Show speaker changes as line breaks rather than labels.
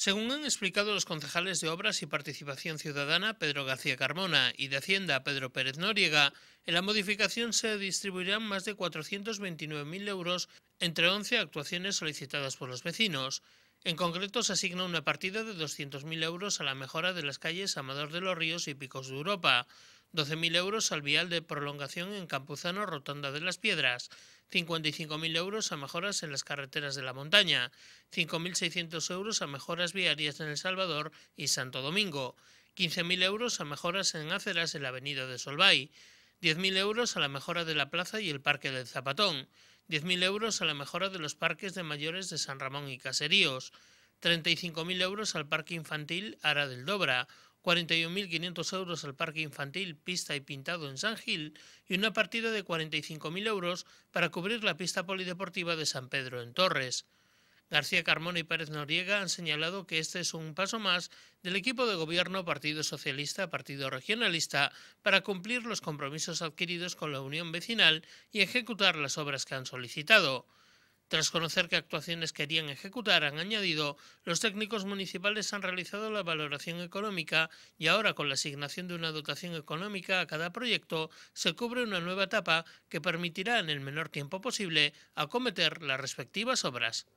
Según han explicado los concejales de Obras y Participación Ciudadana, Pedro García Carmona, y de Hacienda, Pedro Pérez Noriega, en la modificación se distribuirán más de 429.000 euros entre 11 actuaciones solicitadas por los vecinos. En concreto, se asigna una partida de 200.000 euros a la mejora de las calles Amador de los Ríos y Picos de Europa, 12.000 euros al vial de prolongación en Campuzano, Rotonda de las Piedras. 55.000 euros a mejoras en las carreteras de la montaña. 5.600 euros a mejoras viarias en El Salvador y Santo Domingo. 15.000 euros a mejoras en aceras en la avenida de Solvay. 10.000 euros a la mejora de la plaza y el parque del Zapatón. 10.000 euros a la mejora de los parques de mayores de San Ramón y Caseríos. 35.000 euros al parque infantil Ara del Dobra 41.500 euros al parque infantil, pista y pintado en San Gil y una partida de 45.000 euros para cubrir la pista polideportiva de San Pedro en Torres. García Carmona y Pérez Noriega han señalado que este es un paso más del equipo de gobierno Partido Socialista Partido Regionalista para cumplir los compromisos adquiridos con la Unión Vecinal y ejecutar las obras que han solicitado. Tras conocer qué actuaciones querían ejecutar, han añadido, los técnicos municipales han realizado la valoración económica y ahora con la asignación de una dotación económica a cada proyecto se cubre una nueva etapa que permitirá en el menor tiempo posible acometer las respectivas obras.